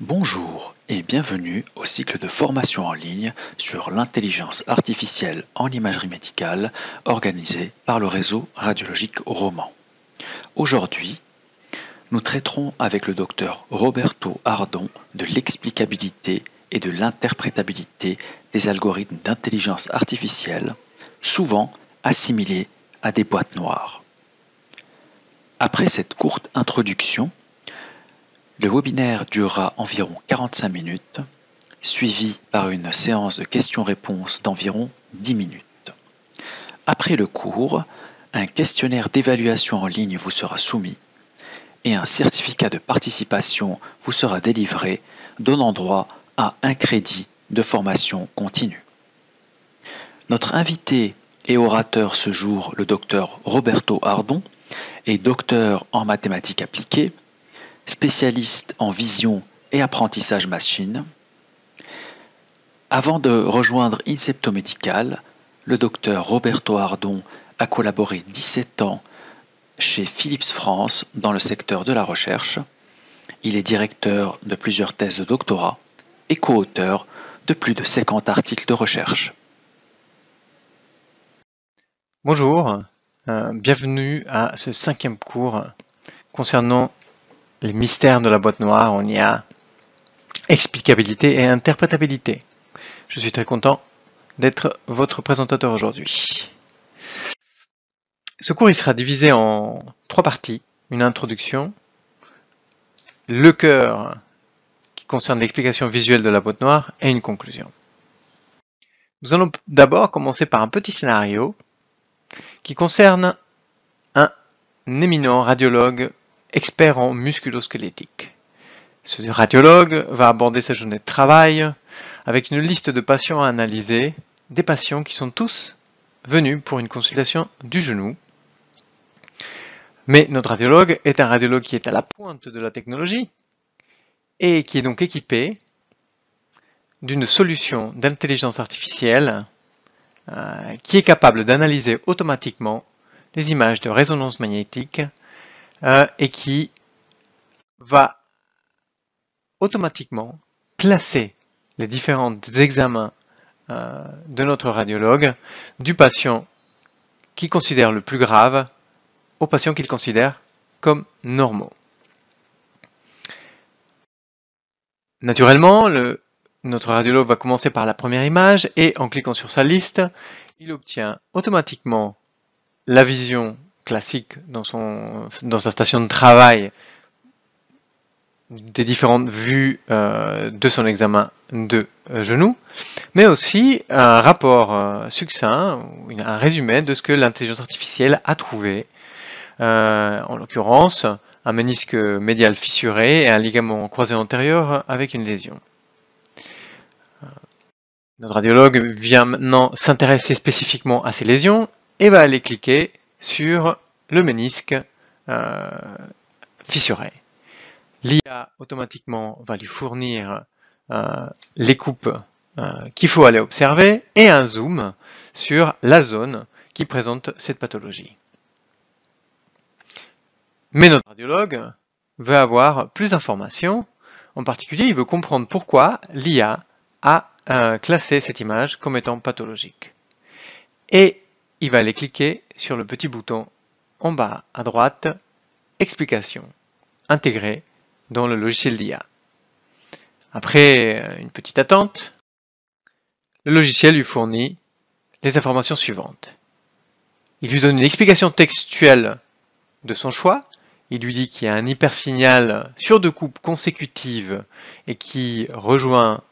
Bonjour et bienvenue au cycle de formation en ligne sur l'intelligence artificielle en imagerie médicale organisé par le réseau radiologique roman. Aujourd'hui, nous traiterons avec le docteur Roberto Ardon de l'explicabilité et de l'interprétabilité des algorithmes d'intelligence artificielle, souvent assimilés à des boîtes noires. Après cette courte introduction, le webinaire durera environ 45 minutes, suivi par une séance de questions-réponses d'environ 10 minutes. Après le cours, un questionnaire d'évaluation en ligne vous sera soumis et un certificat de participation vous sera délivré donnant droit à un crédit de formation continue. Notre invité et orateur ce jour, le docteur Roberto Ardon, est docteur en mathématiques appliquées spécialiste en vision et apprentissage machine, avant de rejoindre Incepto Medical, le docteur Roberto Ardon a collaboré 17 ans chez Philips France dans le secteur de la recherche. Il est directeur de plusieurs thèses de doctorat et co-auteur de plus de 50 articles de recherche. Bonjour, euh, bienvenue à ce cinquième cours concernant les mystères de la boîte noire, on y a explicabilité et interprétabilité. Je suis très content d'être votre présentateur aujourd'hui. Ce cours il sera divisé en trois parties. Une introduction, le cœur qui concerne l'explication visuelle de la boîte noire et une conclusion. Nous allons d'abord commencer par un petit scénario qui concerne un éminent radiologue expert en musculosquelettique. Ce radiologue va aborder sa journée de travail avec une liste de patients à analyser, des patients qui sont tous venus pour une consultation du genou. Mais notre radiologue est un radiologue qui est à la pointe de la technologie et qui est donc équipé d'une solution d'intelligence artificielle euh, qui est capable d'analyser automatiquement des images de résonance magnétique euh, et qui va automatiquement classer les différents examens euh, de notre radiologue du patient qu'il considère le plus grave au patient qu'il considère comme normaux. Naturellement, notre radiologue va commencer par la première image et en cliquant sur sa liste, il obtient automatiquement la vision classique dans, son, dans sa station de travail des différentes vues euh, de son examen de euh, genou, mais aussi un rapport euh, succinct, un résumé de ce que l'intelligence artificielle a trouvé, en l'occurrence un menisque médial fissuré et un ligament croisé antérieur avec une lésion. Notre radiologue vient maintenant s'intéresser spécifiquement à ces lésions et va aller cliquer sur le ménisque euh, fissuré. L'IA automatiquement va lui fournir euh, les coupes euh, qu'il faut aller observer et un zoom sur la zone qui présente cette pathologie. Mais notre radiologue veut avoir plus d'informations, en particulier il veut comprendre pourquoi l'IA a classé cette image comme étant pathologique. Et il va aller cliquer sur le petit bouton en bas à droite Explication intégré dans le logiciel d'IA. Après euh, une petite attente, le logiciel lui fournit les informations suivantes. Il lui donne une explication textuelle de son choix. Il lui dit qu'il y a un hypersignal sur deux coupes consécutives et qui rejoint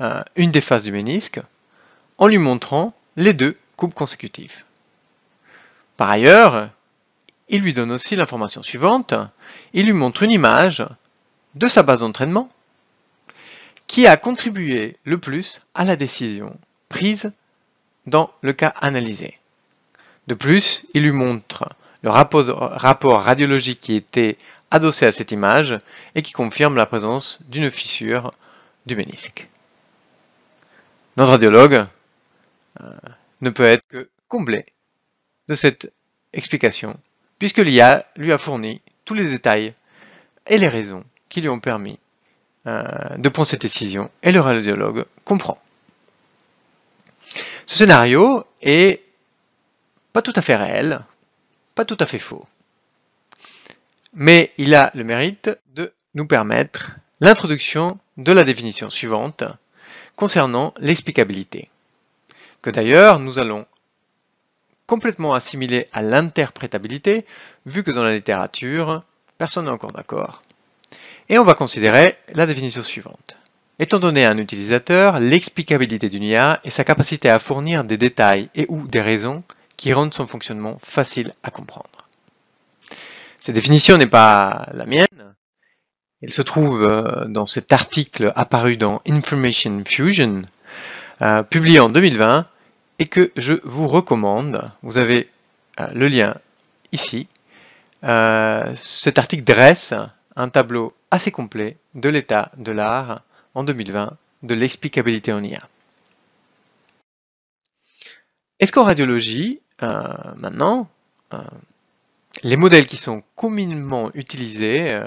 euh, une des faces du ménisque en lui montrant les deux Coupe consécutive. Par ailleurs, il lui donne aussi l'information suivante, il lui montre une image de sa base d'entraînement qui a contribué le plus à la décision prise dans le cas analysé. De plus, il lui montre le rapport, radiologique qui était adossé à cette image et qui confirme la présence d'une fissure du ménisque. Notre radiologue euh, ne peut être que comblé de cette explication, puisque l'IA lui a fourni tous les détails et les raisons qui lui ont permis euh, de prendre cette décision, et le radiologue comprend. Ce scénario est pas tout à fait réel, pas tout à fait faux, mais il a le mérite de nous permettre l'introduction de la définition suivante concernant l'explicabilité que d'ailleurs nous allons complètement assimiler à l'interprétabilité, vu que dans la littérature, personne n'est encore d'accord. Et on va considérer la définition suivante. Étant donné à un utilisateur l'explicabilité d'une IA et sa capacité à fournir des détails et ou des raisons qui rendent son fonctionnement facile à comprendre. Cette définition n'est pas la mienne. Elle se trouve euh, dans cet article apparu dans Information Fusion, euh, publié en 2020 et que je vous recommande. Vous avez euh, le lien ici. Euh, cet article dresse un tableau assez complet de l'état de l'art en 2020 de l'explicabilité en IA. Est-ce qu'en radiologie, maintenant, les modèles qui sont communément utilisés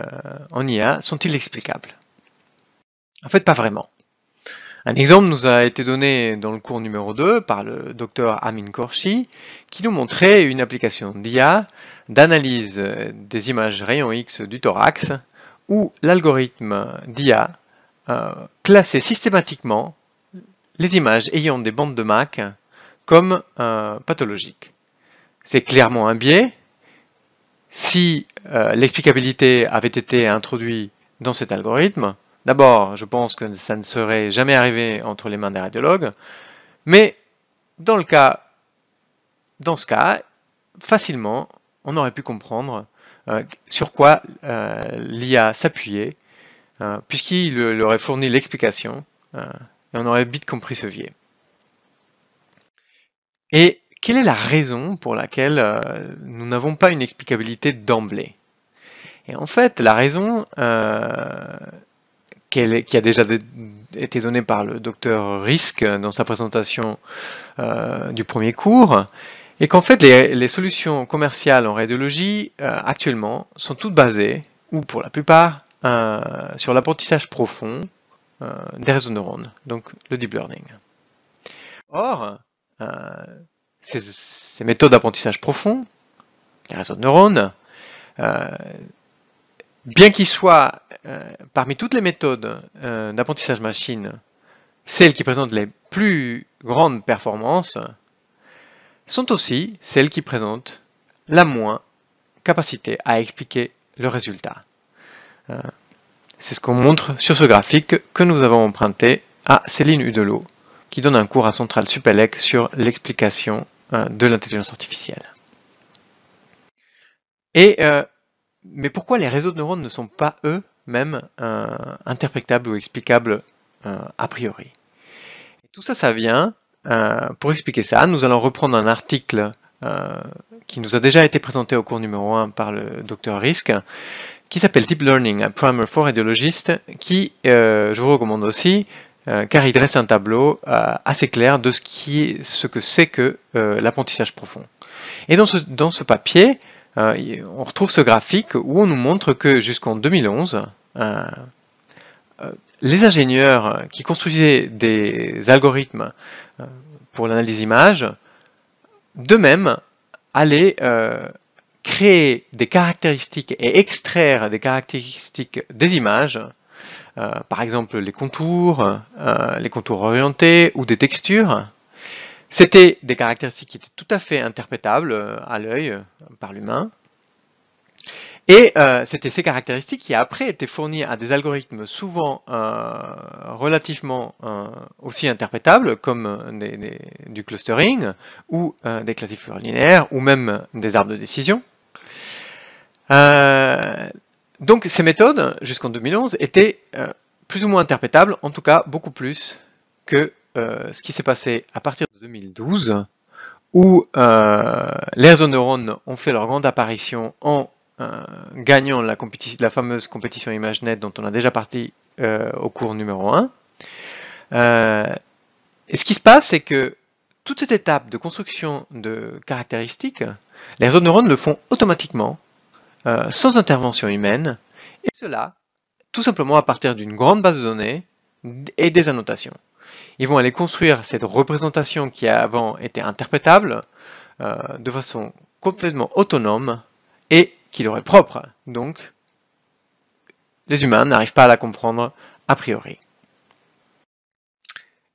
en IA sont-ils explicables En fait, pas vraiment. Un exemple nous a été donné dans le cours numéro 2 par le docteur Amin Korshi qui nous montrait une application d'IA d'analyse des images rayons X du thorax où l'algorithme d'IA euh, classait systématiquement les images ayant des bandes de MAC comme euh, pathologiques. C'est clairement un biais. Si euh, l'explicabilité avait été introduite dans cet algorithme, D'abord, je pense que ça ne serait jamais arrivé entre les mains des radiologues, mais dans, le cas, dans ce cas, facilement, on aurait pu comprendre euh, sur quoi euh, l'IA s'appuyait, euh, puisqu'il leur aurait fourni l'explication, et on aurait vite compris ce biais. Et quelle est la raison pour laquelle nous n'avons pas une explicabilité d'emblée Et en fait, la raison qui a déjà été donné par le docteur Risk dans sa présentation euh, du premier cours, et qu'en fait les, solutions commerciales en radiologie euh, actuellement sont toutes basées, ou pour la plupart, euh, sur l'apprentissage profond euh, des réseaux de neurones, donc le deep learning. Or, ces, ces, méthodes d'apprentissage profond, les réseaux de neurones, bien qu'ils soient, euh, parmi toutes les méthodes euh, d'apprentissage machine, celles qui présentent les plus grandes performances sont aussi celles qui présentent la moins capacité à expliquer le résultat. Euh, c'est ce qu'on montre sur ce graphique que nous avons emprunté à Céline Hudelot, qui donne un cours à Central Supélec sur l'explication de l'intelligence artificielle. Et mais pourquoi les réseaux de neurones ne sont pas eux-mêmes euh, interprétables ou explicables euh, a priori Tout ça, ça vient, euh, pour expliquer ça, nous allons reprendre un article qui nous a déjà été présenté au cours numéro 1 par le docteur Risk, qui s'appelle Deep Learning, a primer for radiologist, qui, je vous recommande aussi, car il dresse un tableau assez clair de ce, ce que c'est que l'apprentissage profond. Et dans ce, dans ce papier, euh, on retrouve ce graphique où on nous montre que jusqu'en 2011, euh, euh, les ingénieurs qui construisaient des algorithmes pour l'analyse image, d'eux-mêmes, allaient créer des caractéristiques et extraire des caractéristiques des images, par exemple les contours, les contours orientés ou des textures, c'était des caractéristiques qui étaient tout à fait interprétables euh, à l'œil euh, par l'humain. Et euh, c'était ces caractéristiques qui après étaient fournies à des algorithmes souvent relativement aussi interprétables comme du clustering ou des classifieurs linéaires ou même des arbres de décision. donc ces méthodes, jusqu'en 2011, étaient plus ou moins interprétables, en tout cas beaucoup plus que euh, ce qui s'est passé à partir de 2012, où euh, les réseaux neurones ont fait leur grande apparition en euh, gagnant la, fameuse compétition ImageNet dont on a déjà parti au cours numéro 1. et ce qui se passe, c'est que toute cette étape de construction de caractéristiques, les réseaux neurones le font automatiquement, sans intervention humaine, et cela tout simplement à partir d'une grande base de données et des annotations. Ils vont aller construire cette représentation qui a avant été interprétable euh, de façon complètement autonome et qui leur est propre. Donc, les humains n'arrivent pas à la comprendre a priori.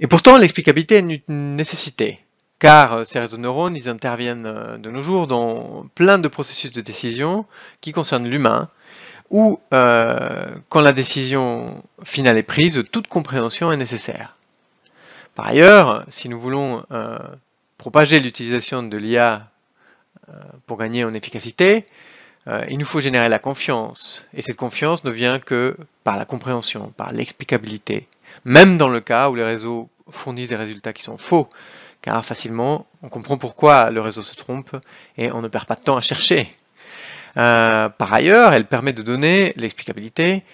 Et pourtant, l'explicabilité est une nécessité, car euh, ces réseaux de neurones, ils interviennent euh, de nos jours dans plein de processus de décision qui concernent l'humain, où quand la décision finale est prise, toute compréhension est nécessaire. Par ailleurs, si nous voulons euh, propager l'utilisation de l'IA euh, pour gagner en efficacité, euh, il nous faut générer la confiance. Et cette confiance ne vient que par la compréhension, par l'explicabilité. Même dans le cas où les réseaux fournissent des résultats qui sont faux, car facilement on comprend pourquoi le réseau se trompe et on ne perd pas de temps à chercher. par ailleurs, elle permet de donner l'explicabilité,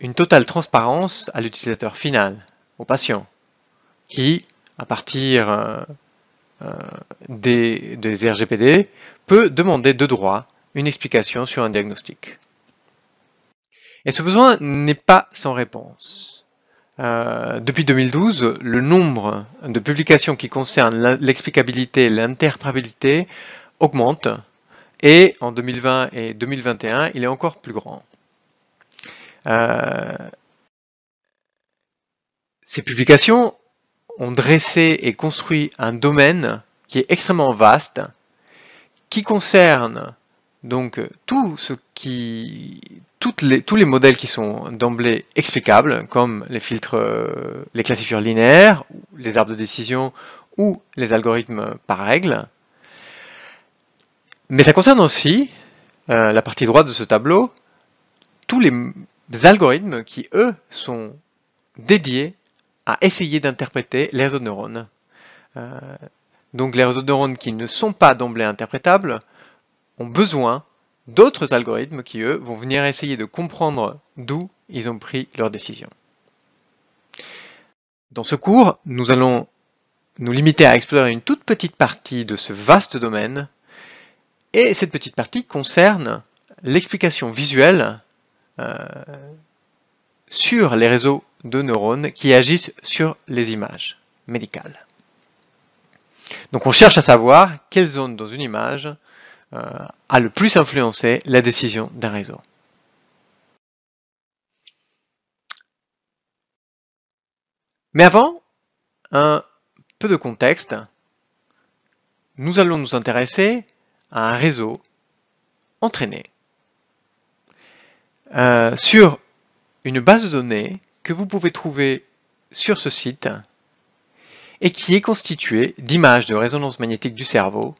une totale transparence à l'utilisateur final, au patient qui, à partir euh, euh, des, RGPD, peut demander de droit une explication sur un diagnostic. Et ce besoin n'est pas sans réponse. Euh, depuis 2012, le nombre de publications qui concernent l'explicabilité et l'interprétabilité augmente et en 2020 et 2021, il est encore plus grand. ces publications ont dressé et construit un domaine qui est extrêmement vaste, qui concerne donc tout ce qui, tous les modèles qui sont d'emblée explicables, comme les filtres, euh, les classifieurs linéaires, les arbres de décision ou les algorithmes par règle. Mais ça concerne aussi, euh, la partie droite de ce tableau, tous les, algorithmes qui, eux, sont dédiés essayer d'interpréter les réseaux de neurones. Euh, donc les réseaux de neurones qui ne sont pas d'emblée interprétables ont besoin d'autres algorithmes qui, eux, vont venir essayer de comprendre d'où ils ont pris leur décision. Dans ce cours, nous allons nous limiter à explorer une toute petite partie de ce vaste domaine, et cette petite partie concerne l'explication visuelle euh, sur les réseaux de neurones qui agissent sur les images médicales. Donc on cherche à savoir quelle zone dans une image euh, a le plus influencé la décision d'un réseau. Mais avant, un peu de contexte. Nous allons nous intéresser à un réseau entraîné euh, sur une base de données que vous pouvez trouver sur ce site et qui est constituée d'images de résonance magnétique du cerveau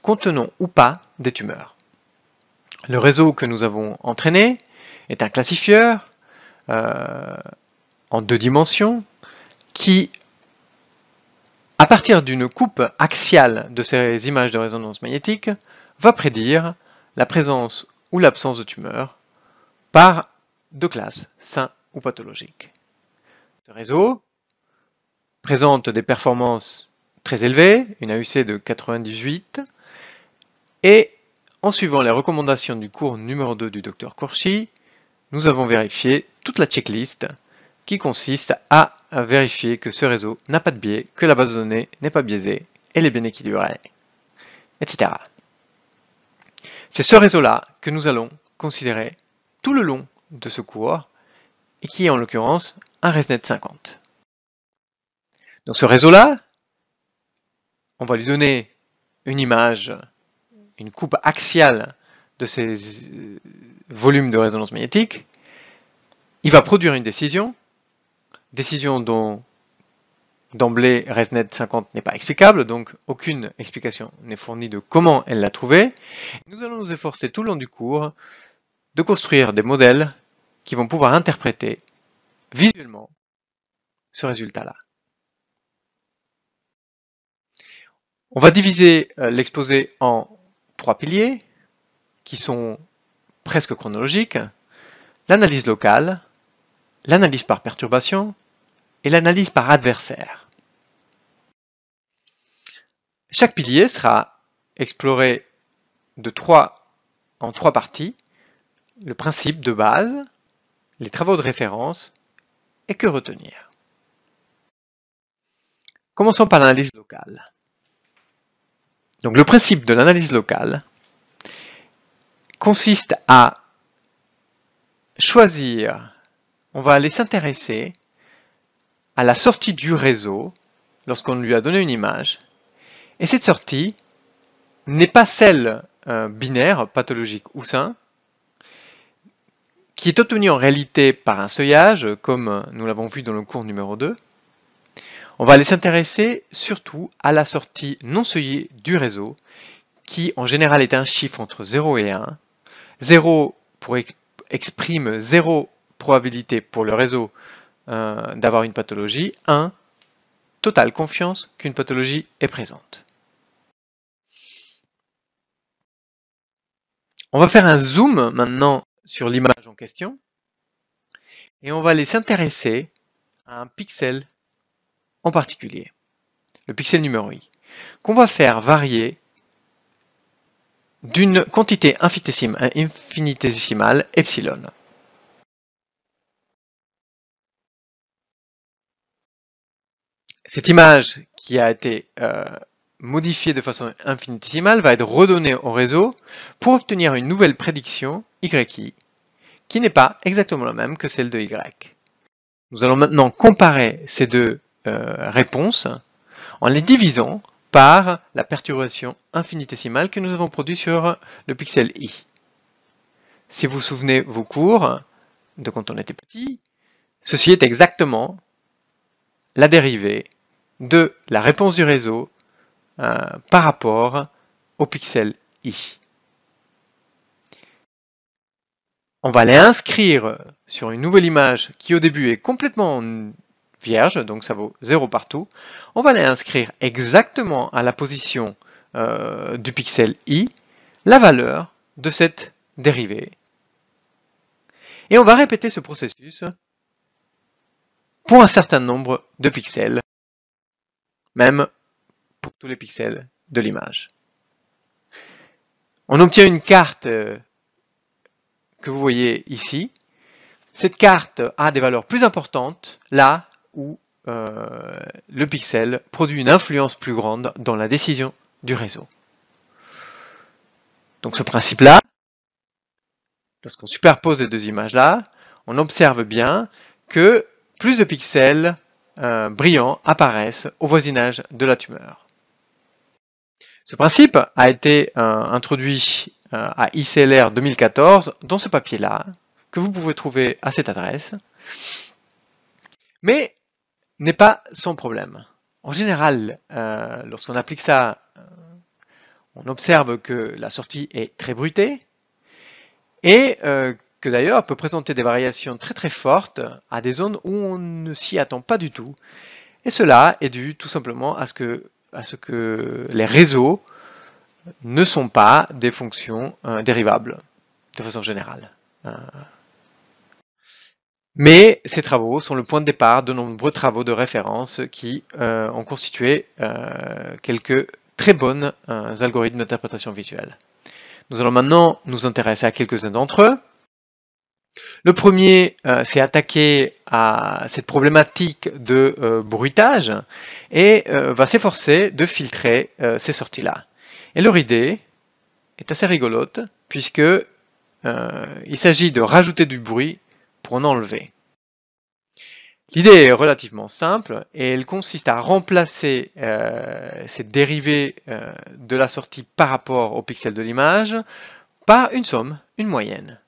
contenant ou pas des tumeurs. Le réseau que nous avons entraîné est un classifieur euh, en deux dimensions qui, à partir d'une coupe axiale de ces images de résonance magnétique, va prédire la présence ou l'absence de tumeurs par de classe, sain ou pathologique. Ce réseau présente des performances très élevées, une AUC de 98, et en suivant les recommandations du cours numéro 2 du docteur Courchy, nous avons vérifié toute la checklist qui consiste à vérifier que ce réseau n'a pas de biais, que la base de données n'est pas biaisée, et est bien équilibrée, etc. C'est ce réseau-là que nous allons considérer tout le long de ce cours, et qui est en l'occurrence un ResNet 50. Donc ce réseau-là, on va lui donner une image, une coupe axiale de ces euh, volumes de résonance magnétique. Il va produire une décision, décision dont d'emblée ResNet 50 n'est pas explicable, donc aucune explication n'est fournie de comment elle l'a trouvée. Nous allons nous efforcer tout le long du cours de construire des modèles qui vont pouvoir interpréter visuellement ce résultat-là. On va diviser euh, l'exposé en trois piliers qui sont presque chronologiques, l'analyse locale, l'analyse par perturbation et l'analyse par adversaire. Chaque pilier sera exploré de trois, en trois parties, le principe de base, les travaux de référence et que retenir. Commençons par l'analyse locale. Donc le principe de l'analyse locale consiste à choisir, on va aller s'intéresser à la sortie du réseau lorsqu'on lui a donné une image. Et cette sortie n'est pas celle euh, binaire, pathologique ou sain, qui est obtenu en réalité par un seuillage, comme euh, nous l'avons vu dans le cours numéro 2. On va aller s'intéresser surtout à la sortie non seuillée du réseau, qui en général est un chiffre entre 0 et 1. 0 exprime 0 probabilité pour le réseau euh, d'avoir une pathologie, 1 totale confiance qu'une pathologie est présente. On va faire un zoom maintenant sur l'image en question et on va aller s'intéresser à un pixel en particulier, le pixel numéro i, qu'on va faire varier d'une quantité infinitésimale epsilon. Cette image qui a été euh, modifiée de façon infinitésimale va être redonnée au réseau pour obtenir une nouvelle prédiction qui n'est pas exactement la même que celle de y. Nous allons maintenant comparer ces deux euh, réponses en les divisant par la perturbation infinitésimale que nous avons produite sur le pixel i. Si vous vous souvenez vos cours de quand on était petit, ceci est exactement la dérivée de la réponse du réseau euh, par rapport au pixel i. on va aller inscrire sur une nouvelle image qui au début est complètement vierge, donc ça vaut 0 partout. On va aller inscrire exactement à la position euh, du pixel i la valeur de cette dérivée. Et on va répéter ce processus pour un certain nombre de pixels, même pour tous les pixels de l'image. On obtient une carte euh, que vous voyez ici, cette carte a des valeurs plus importantes là où euh, le pixel produit une influence plus grande dans la décision du réseau. Donc ce principe-là, lorsqu'on superpose les deux images-là, on observe bien que plus de pixels euh, brillants apparaissent au voisinage de la tumeur. Ce principe a été euh, introduit euh, à ICLR 2014 dans ce papier-là, que vous pouvez trouver à cette adresse, mais n'est pas sans problème. En général, euh, lorsqu'on applique ça, euh, on observe que la sortie est très bruitée et que d'ailleurs peut présenter des variations très très fortes à des zones où on ne s'y attend pas du tout. Et cela est dû tout simplement à ce que, à ce que les réseaux ne sont pas des fonctions euh, dérivables, de façon générale. Euh. Mais ces travaux sont le point de départ de nombreux travaux de référence qui euh, ont constitué quelques très bonnes algorithmes d'interprétation visuelle. Nous allons maintenant nous intéresser à quelques-uns d'entre eux. Le premier s'est attaqué à cette problématique de bruitage et va s'efforcer de filtrer ces sorties-là. Et leur idée est assez rigolote, puisque euh, il s'agit de rajouter du bruit pour en enlever. L'idée est relativement simple et elle consiste à remplacer euh, ces dérivés euh, de la sortie par rapport au pixel de l'image par une somme, une moyenne.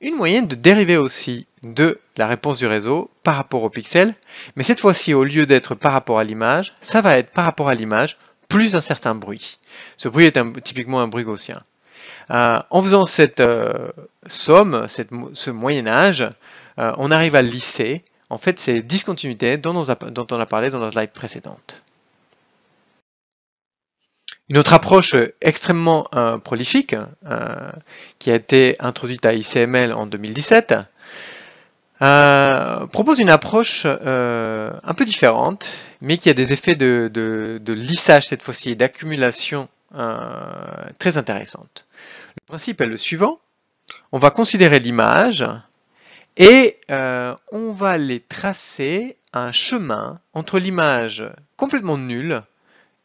Une moyenne de dérivée aussi de la réponse du réseau par rapport au pixel, mais cette fois-ci au lieu d'être par rapport à l'image, ça va être par rapport à l'image plus un certain bruit. Ce bruit est typiquement un bruit gaussien. Euh, en faisant cette euh, somme, ce moyen âge, euh, on arrive à lisser en fait ces discontinuités dont on dont on a parlé dans la slide précédente. Une autre approche extrêmement prolifique qui a été introduite à ICML en 2017, euh, propose une approche euh, un peu différente, mais qui a des effets de, lissage cette fois-ci et d'accumulation euh, très intéressante. Le principe est le suivant. On va considérer l'image et on va aller tracer un chemin entre l'image complètement nulle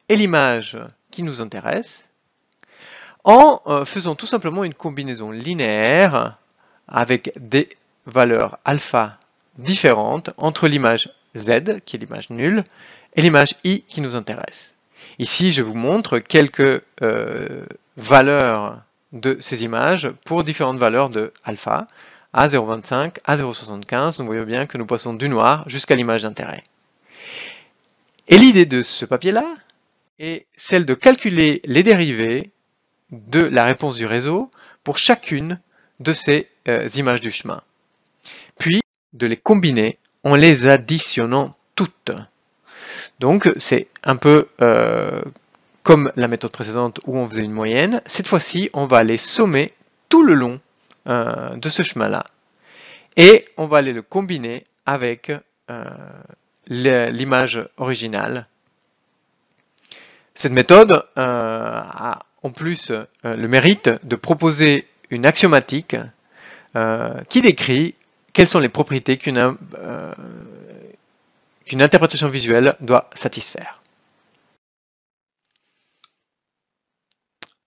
et l'image qui nous intéresse en faisant tout simplement une combinaison linéaire avec des valeurs alpha différentes entre l'image Z, qui est l'image nulle, et l'image I qui nous intéresse. Ici, je vous montre quelques euh, valeurs de ces images pour différentes valeurs de alpha, à 0,25, à 0,75. Nous voyons bien que nous passons du noir jusqu'à l'image d'intérêt. Et l'idée de ce papier-là est celle de calculer les dérivés de la réponse du réseau pour chacune de ces euh, images du chemin de les combiner en les additionnant toutes. Donc c'est un peu euh, comme la méthode précédente où on faisait une moyenne. Cette fois-ci, on va les sommer tout le long euh, de ce chemin-là. Et on va aller le combiner avec euh, l'image originale. Cette méthode a en plus le mérite de proposer une axiomatique qui décrit quelles sont les propriétés euh, qu'une interprétation visuelle doit satisfaire.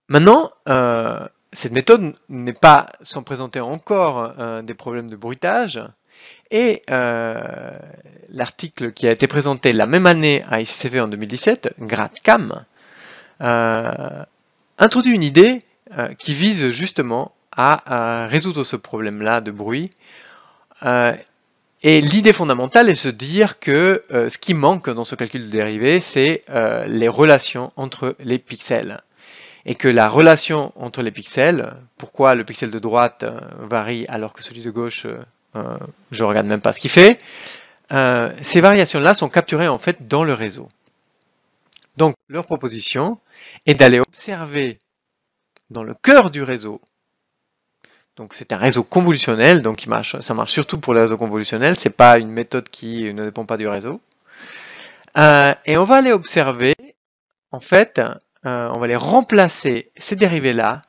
Maintenant, euh, cette méthode n'est pas, sans présenter encore euh, des problèmes de bruitage, et l'article qui a été présenté la même année à ICCV en 2017, GradCam, introduit une idée qui vise justement à résoudre ce problème-là de bruit euh, et l'idée fondamentale est de se dire que euh, ce qui manque dans ce calcul de dérivée, c'est euh, les relations entre les pixels. Et que la relation entre les pixels, pourquoi le pixel de droite varie alors que celui de gauche, je regarde même pas ce qu'il fait, ces variations-là sont capturées en fait dans le réseau. Donc leur proposition est d'aller observer dans le cœur du réseau donc c'est un réseau convolutionnel, donc ça marche surtout pour les réseaux convolutionnels, c'est pas une méthode qui ne dépend pas du réseau. Euh, et on va aller observer, en fait, euh, on va aller remplacer ces dérivés-là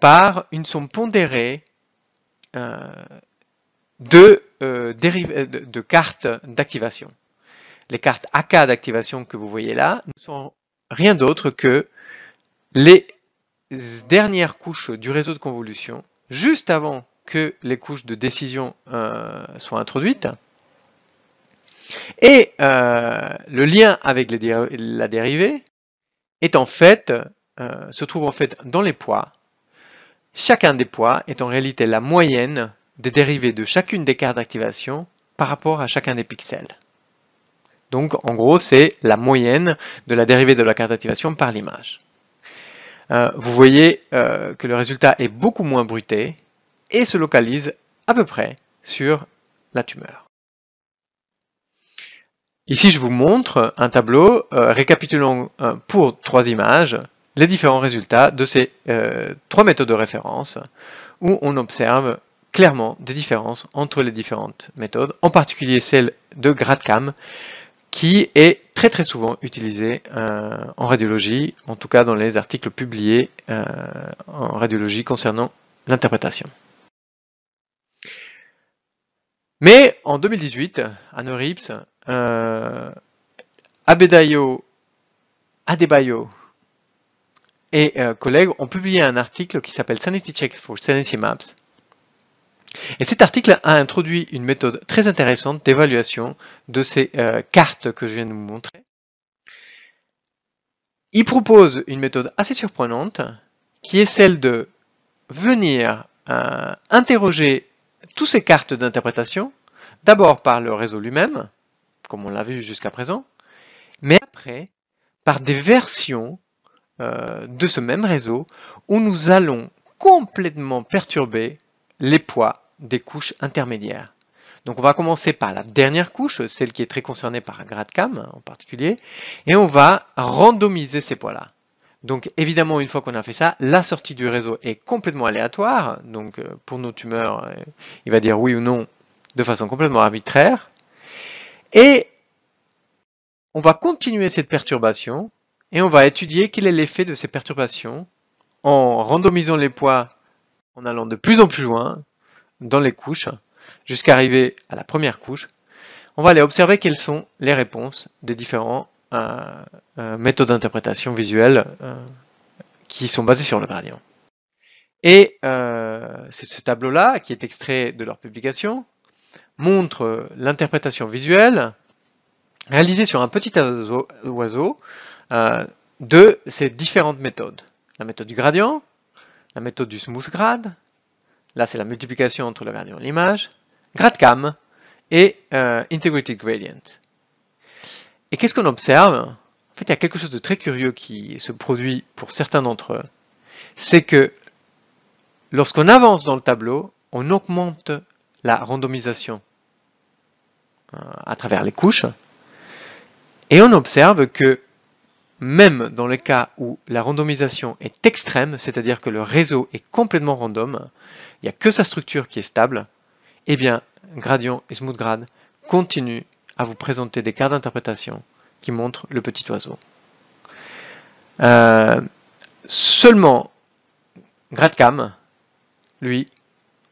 par une somme pondérée euh, de, de cartes d'activation. Les cartes AK d'activation que vous voyez là ne sont rien d'autre que les dernières couches du réseau de convolution juste avant que les couches de décision euh, soient introduites. Et euh, le lien avec la dérivée est en fait, euh, se trouve en fait dans les poids. Chacun des poids est en réalité la moyenne des dérivées de chacune des cartes d'activation par rapport à chacun des pixels. Donc en gros, c'est la moyenne de la dérivée de la carte d'activation par l'image. Euh, vous voyez euh, que le résultat est beaucoup moins bruté et se localise à peu près sur la tumeur. Ici, je vous montre un tableau euh, récapitulant pour trois images les différents résultats de ces trois méthodes de référence où on observe clairement des différences entre les différentes méthodes, en particulier celle de GradCam, qui est très très souvent utilisé euh, en radiologie, en tout cas dans les articles publiés euh, en radiologie concernant l'interprétation. Mais en 2018, à Neurips, euh, Abedayo, Adebayo et euh, collègues ont publié un article qui s'appelle Sanity Checks for Sanity Maps, et cet article a introduit une méthode très intéressante d'évaluation de ces euh, cartes que je viens de vous montrer. Il propose une méthode assez surprenante qui est celle de venir euh, interroger toutes ces cartes d'interprétation, d'abord par le réseau lui-même, comme on l'a vu jusqu'à présent, mais après par des versions euh, de ce même réseau où nous allons complètement perturber les poids des couches intermédiaires. Donc on va commencer par la dernière couche, celle qui est très concernée par un CAM hein, en particulier, et on va randomiser ces poids-là. Donc évidemment, une fois qu'on a fait ça, la sortie du réseau est complètement aléatoire. Donc euh, pour nos tumeurs, euh, il va dire oui ou non de façon complètement arbitraire. Et on va continuer cette perturbation et on va étudier quel est l'effet de ces perturbations en randomisant les poids en allant de plus en plus loin dans les couches jusqu'à arriver à la première couche, on va aller observer quelles sont les réponses des différents euh, euh, méthodes d'interprétation visuelle euh, qui sont basées sur le gradient. Et c'est ce tableau-là, qui est extrait de leur publication, montre l'interprétation visuelle réalisée sur un petit oiseau, de ces différentes méthodes. La méthode du gradient, la méthode du smooth grade là c'est la multiplication entre la verdure et l'image, GradCam et Integrity Gradient. Et qu'est-ce qu'on observe En fait, il y a quelque chose de très curieux qui se produit pour certains d'entre eux. C'est que lorsqu'on avance dans le tableau, on augmente la randomisation euh, à travers les couches. Et on observe que même dans le cas où la randomisation est extrême, c'est-à-dire que le réseau est complètement random, il n'y a que sa structure qui est stable, eh bien, Gradient et SmoothGrad continuent à vous présenter des cartes d'interprétation qui montrent le petit oiseau. Euh, seulement, GradCam, lui,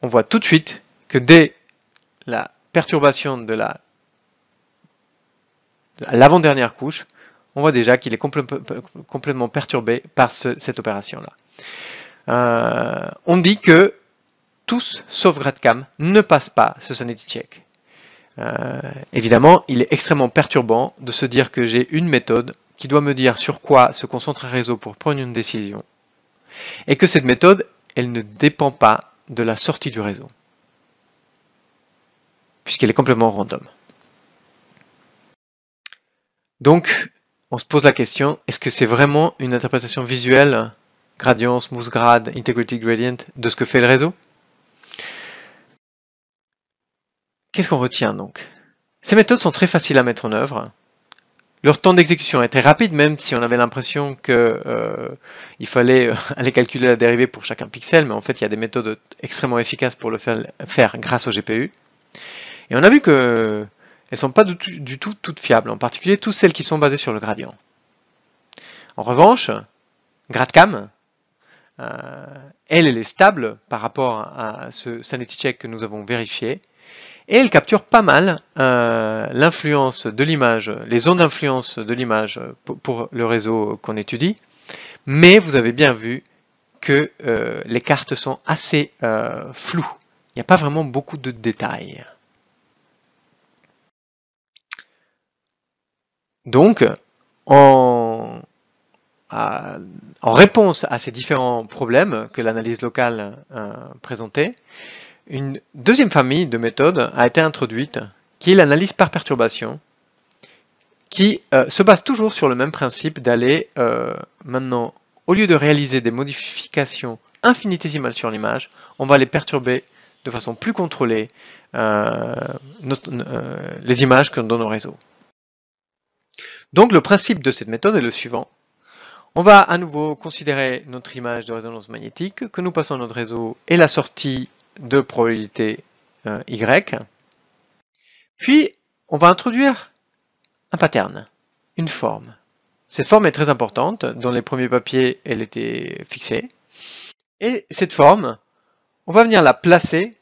on voit tout de suite que dès la perturbation de la l'avant-dernière couche, on voit déjà qu'il est complètement perturbé par cette opération-là. Euh, on dit que tous, sauf Gradcam, ne passent pas ce sanity check. Euh, évidemment, il est extrêmement perturbant de se dire que j'ai une méthode qui doit me dire sur quoi se concentre un réseau pour prendre une décision, et que cette méthode, elle ne dépend pas de la sortie du réseau, puisqu'elle est complètement random. Donc, on se pose la question, est-ce que c'est vraiment une interprétation visuelle, gradient, smooth grad, integrity gradient, de ce que fait le réseau Qu'est-ce qu'on retient donc Ces méthodes sont très faciles à mettre en œuvre. Leur temps d'exécution est très rapide, même si on avait l'impression qu'il euh, fallait euh, aller calculer la dérivée pour chacun pixel, mais en fait il y a des méthodes extrêmement efficaces pour le faire, faire grâce au GPU. Et on a vu qu'elles ne sont pas du tout, toutes fiables, en particulier toutes celles qui sont basées sur le gradient. En revanche, GradCam, euh, elle, elle est stable par rapport à ce sanity check que nous avons vérifié. Et elle capture pas mal euh, l'influence de l'image, les zones d'influence de l'image pour, le réseau qu'on étudie. Mais vous avez bien vu que euh, les cartes sont assez euh, floues. Il n'y a pas vraiment beaucoup de détails. Donc, en réponse à ces différents problèmes que l'analyse locale présentait, une deuxième famille de méthodes a été introduite, qui est l'analyse par perturbation, qui euh, se base toujours sur le même principe d'aller euh, maintenant, au lieu de réaliser des modifications infinitésimales sur l'image, on va les perturber de façon plus contrôlée euh, les images qu'on donne au réseau. Donc le principe de cette méthode est le suivant. On va à nouveau considérer notre image de résonance magnétique que nous passons à notre réseau et la sortie de probabilité euh, Y. Puis, on va introduire un pattern, une forme. Cette forme est très importante. Dans les premiers papiers, elle était fixée. Et cette forme, on va venir la placer,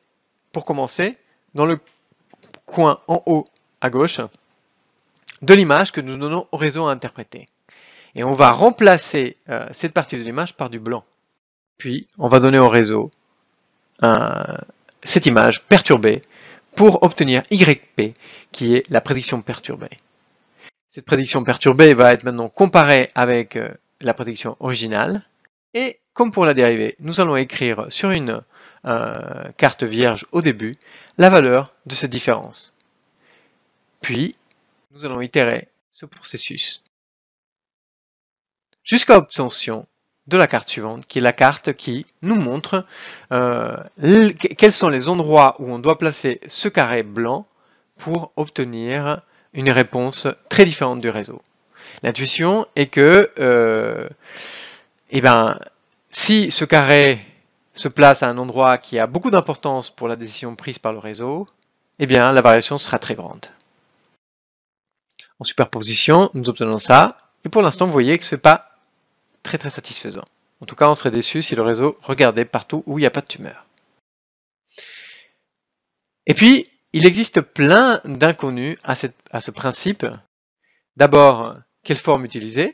pour commencer, dans le coin en haut à gauche de l'image que nous donnons au réseau à interpréter. Et on va remplacer euh, cette partie de l'image par du blanc. Puis, on va donner au réseau cette image perturbée pour obtenir YP, qui est la prédiction perturbée. Cette prédiction perturbée va être maintenant comparée avec euh, la prédiction originale. Et comme pour la dérivée, nous allons écrire sur une euh, carte vierge au début la valeur de cette différence. Puis, nous allons itérer ce processus jusqu'à obtention de la carte suivante, qui est la carte qui nous montre euh, quels sont les endroits où on doit placer ce carré blanc pour obtenir une réponse très différente du réseau. L'intuition est que euh, eh ben, si ce carré se place à un endroit qui a beaucoup d'importance pour la décision prise par le réseau, eh bien la variation sera très grande. En superposition, nous obtenons ça, et pour l'instant vous voyez que ce n'est pas très très satisfaisant. En tout cas, on serait déçu si le réseau regardait partout où il n'y a pas de tumeur. Et puis, il existe plein d'inconnus à, ce principe. D'abord, quelle forme utiliser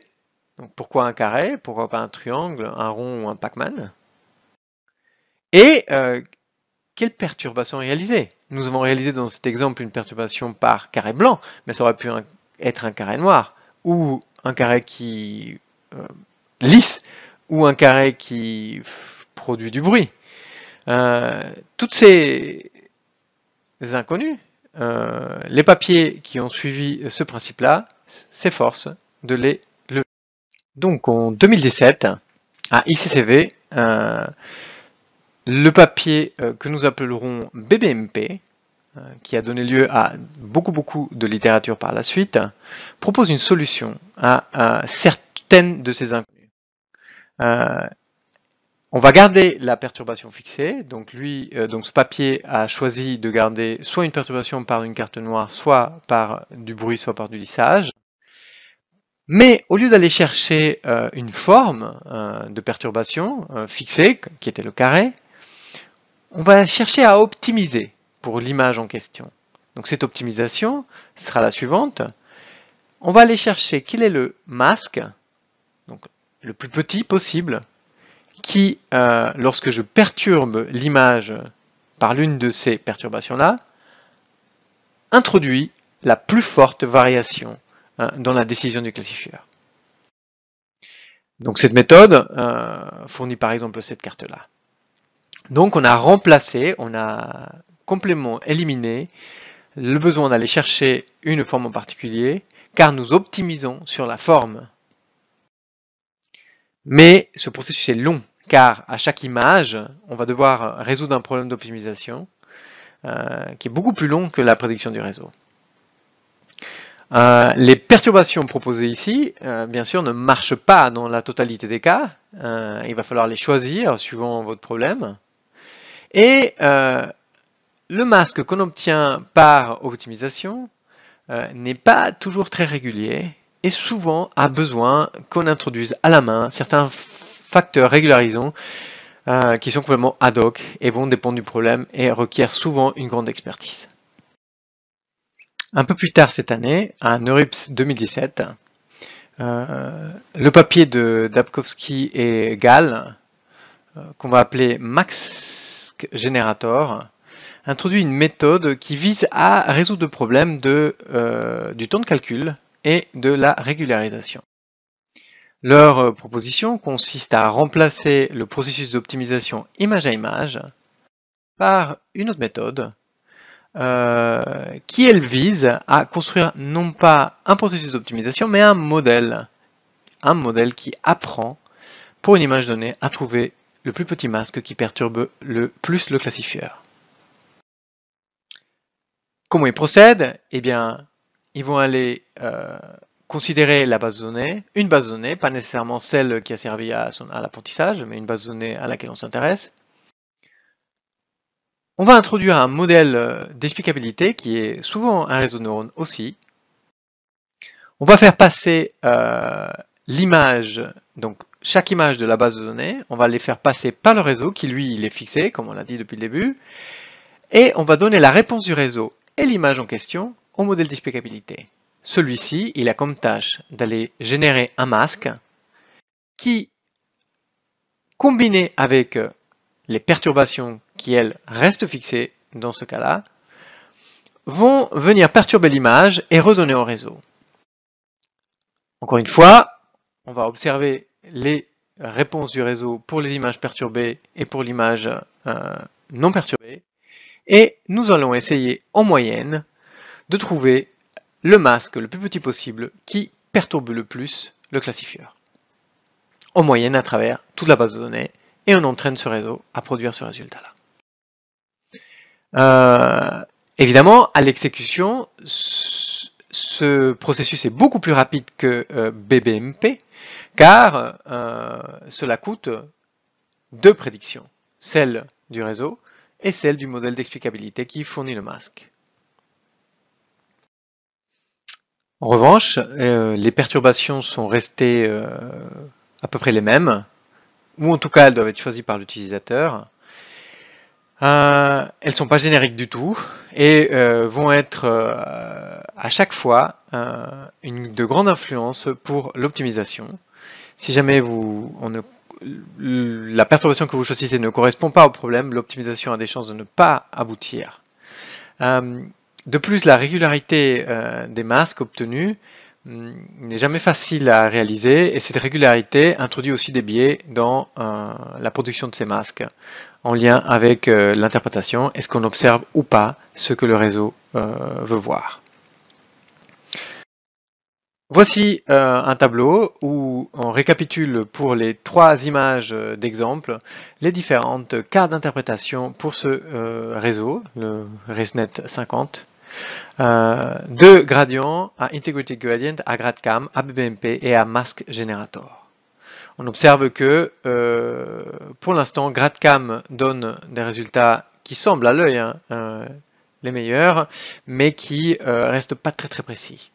Donc pourquoi un carré Pourquoi pas un triangle, un rond ou un Pac-Man Et euh, quelle perturbation réaliser Nous avons réalisé dans cet exemple une perturbation par carré blanc, mais ça aurait pu être un carré noir ou un carré qui euh, lisse ou un carré qui produit du bruit. Euh, toutes ces inconnues, euh, les papiers qui ont suivi ce principe-là, s'efforcent de les lever. Donc en 2017, à ICCV, euh, le papier que nous appellerons BBMP, qui a donné lieu à beaucoup beaucoup de littérature par la suite, propose une solution à, à certaines de ces inconnues. Euh, on va garder la perturbation fixée. Donc lui, euh, donc ce papier a choisi de garder soit une perturbation par une carte noire, soit par du bruit, soit par du lissage. Mais au lieu d'aller chercher euh, une forme de perturbation fixée, qui était le carré, on va chercher à optimiser pour l'image en question. Donc cette optimisation sera la suivante. On va aller chercher quel est le masque le plus petit possible, qui, euh, lorsque je perturbe l'image par l'une de ces perturbations-là, introduit la plus forte variation hein, dans la décision du classifieur. Donc cette méthode euh, fournit par exemple cette carte-là. Donc on a remplacé, on a complètement éliminé le besoin d'aller chercher une forme en particulier, car nous optimisons sur la forme mais ce processus est long, car à chaque image, on va devoir résoudre un problème d'optimisation euh, qui est beaucoup plus long que la prédiction du réseau. Euh, les perturbations proposées ici, euh, bien sûr, ne marchent pas dans la totalité des cas. il va falloir les choisir suivant votre problème. Et le masque qu'on obtient par optimisation n'est pas toujours très régulier et souvent a besoin qu'on introduise à la main certains facteurs régularisants euh, qui sont complètement ad hoc et vont dépendre du problème et requièrent souvent une grande expertise. Un peu plus tard cette année, à Neurips 2017, euh, le papier de Dabkowski et Gall, euh, qu'on va appeler Max Generator, introduit une méthode qui vise à résoudre le problème de, du temps de calcul et de la régularisation. Leur euh, proposition consiste à remplacer le processus d'optimisation image à image par une autre méthode euh, qui, elle, vise à construire non pas un processus d'optimisation, mais un modèle. Un modèle qui apprend, pour une image donnée, à trouver le plus petit masque qui perturbe le plus le classifieur. Comment il procède Eh bien, ils vont aller euh, considérer la base de données, une base de données, pas nécessairement celle qui a servi à, l'apprentissage, mais une base de données à laquelle on s'intéresse. On va introduire un modèle euh, d'explicabilité qui est souvent un réseau de neurones aussi. On va faire passer euh, l'image, donc chaque image de la base de données, on va les faire passer par le réseau qui lui est fixé, comme on l'a dit depuis le début, et on va donner la réponse du réseau et l'image en question au modèle d'explicabilité. Celui-ci, il a comme tâche d'aller générer un masque qui, combiné avec euh, les perturbations qui, elles, restent fixées dans ce cas-là, vont venir perturber l'image et résonner au réseau. Encore une fois, on va observer les réponses du réseau pour les images perturbées et pour l'image euh, non perturbée. Et nous allons essayer en moyenne de trouver le masque le plus petit possible qui perturbe le plus le classifieur. En moyenne à travers toute la base de données et on entraîne ce réseau à produire ce résultat-là. Euh, évidemment, à l'exécution, ce processus est beaucoup plus rapide que euh, BBMP car euh, cela coûte deux prédictions, celle du réseau et celle du modèle d'explicabilité qui fournit le masque. En revanche, euh, les perturbations sont restées euh, à peu près les mêmes, ou en tout cas elles doivent être choisies par l'utilisateur. Euh, elles ne sont pas génériques du tout et vont être à chaque fois une, de grande influence pour l'optimisation. Si jamais vous, la perturbation que vous choisissez ne correspond pas au problème, l'optimisation a des chances de ne pas aboutir. De plus, la régularité euh, des masques obtenus hmm, n'est jamais facile à réaliser et cette régularité introduit aussi des biais dans euh, la production de ces masques en lien avec euh, l'interprétation, est-ce qu'on observe ou pas ce que le réseau veut voir. Voici un tableau où on récapitule pour les trois images d'exemple les différentes cartes d'interprétation pour ce réseau, le ResNet 50 euh, de gradients à Integrity Gradient, à GradCam, à BBMP et à Mask Generator. On observe que euh, pour l'instant, GradCam donne des résultats qui semblent à l'œil hein, euh, les meilleurs, mais qui restent pas très très précis.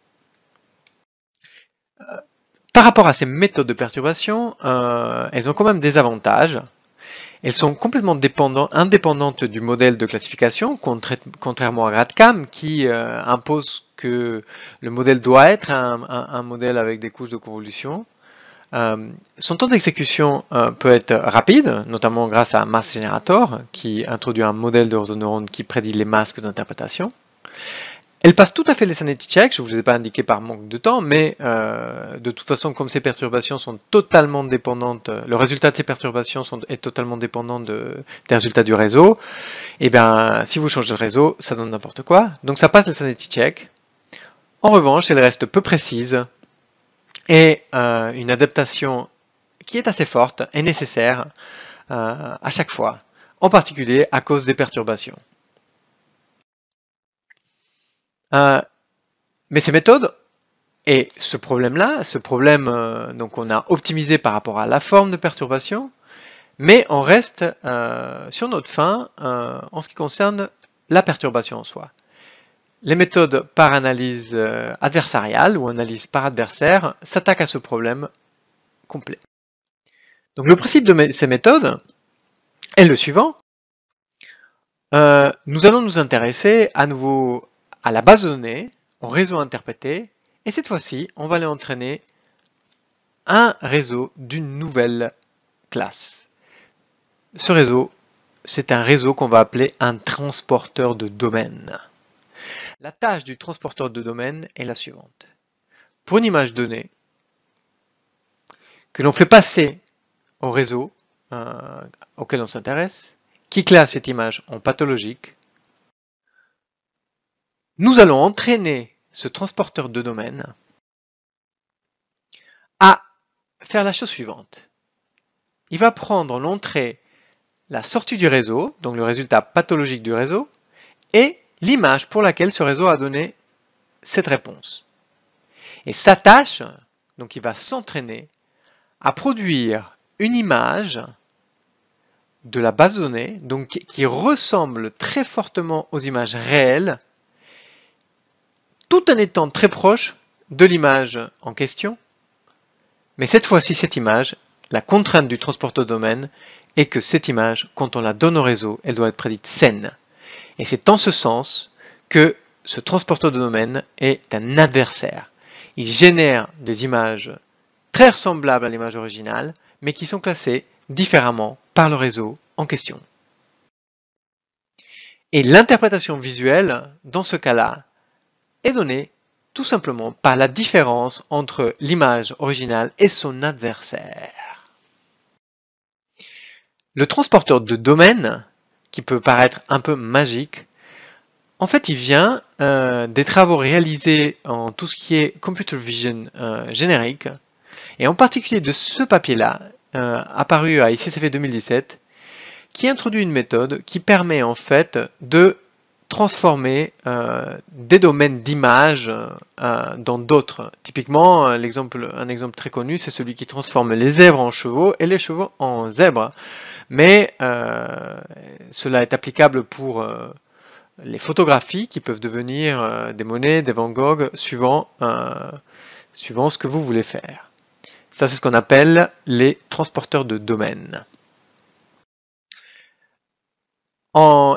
Par rapport à ces méthodes de perturbation, elles ont quand même des avantages. Elles sont complètement indépendantes du modèle de classification, contrairement à GradCam qui euh, impose que le modèle doit être un, modèle avec des couches de convolution. Euh, son temps d'exécution euh, peut être rapide, notamment grâce à un Mass Generator qui introduit un modèle de réseau qui prédit les masques d'interprétation. Elle passe tout à fait les sanity checks, je ne vous ai pas indiqué par manque de temps, mais euh, de toute façon, comme ces perturbations sont totalement dépendantes, euh, le résultat de ces perturbations est totalement dépendant des résultats du réseau, et eh bien si vous changez le réseau, ça donne n'importe quoi. Donc ça passe les sanity checks. En revanche, elle reste peu précise, et euh, une adaptation qui est assez forte est nécessaire à chaque fois, en particulier à cause des perturbations. Euh, mais ces méthodes et ce problème-là, ce problème, euh, donc on a optimisé par rapport à la forme de perturbation, mais on reste euh, sur notre fin en ce qui concerne la perturbation en soi. Les méthodes par analyse adversariale ou analyse par adversaire s'attaquent à ce problème complet. Donc le principe de ces méthodes est le suivant. nous allons nous intéresser à nouveau à la base de données, au réseau interprété, et cette fois-ci, on va aller entraîner un réseau d'une nouvelle classe. Ce réseau, c'est un réseau qu'on va appeler un transporteur de domaine. La tâche du transporteur de domaine est la suivante. Pour une image donnée, que l'on fait passer au réseau euh, auquel on s'intéresse, qui classe cette image en pathologique, nous allons entraîner ce transporteur de domaines à faire la chose suivante. Il va prendre l'entrée, la sortie du réseau, donc le résultat pathologique du réseau, et l'image pour laquelle ce réseau a donné cette réponse. Et sa tâche, donc il va s'entraîner à produire une image de la base de données, donc qui ressemble très fortement aux images réelles tout en étant très proche de l'image en question. Mais cette fois-ci, cette image, la contrainte du transporteur de domaine est que cette image, quand on la donne au réseau, elle doit être prédite saine. Et c'est en ce sens que ce transporteur de domaine est un adversaire. Il génère des images très ressemblables à l'image originale, mais qui sont classées différemment par le réseau en question. Et l'interprétation visuelle, dans ce cas-là, est donnée tout simplement par la différence entre l'image originale et son adversaire. Le transporteur de domaine, qui peut paraître un peu magique, en fait il vient euh, des travaux réalisés en tout ce qui est computer vision euh, générique, et en particulier de ce papier-là, euh, apparu à ICCV 2017, qui introduit une méthode qui permet en fait de transformer euh, des domaines d'images euh, dans d'autres. Typiquement, euh, l'exemple, un exemple très connu, c'est celui qui transforme les zèbres en chevaux et les chevaux en zèbres. Mais cela est applicable pour les photographies qui peuvent devenir des monnaies, des Van Gogh, suivant, suivant ce que vous voulez faire. Ça, c'est ce qu'on appelle les transporteurs de domaines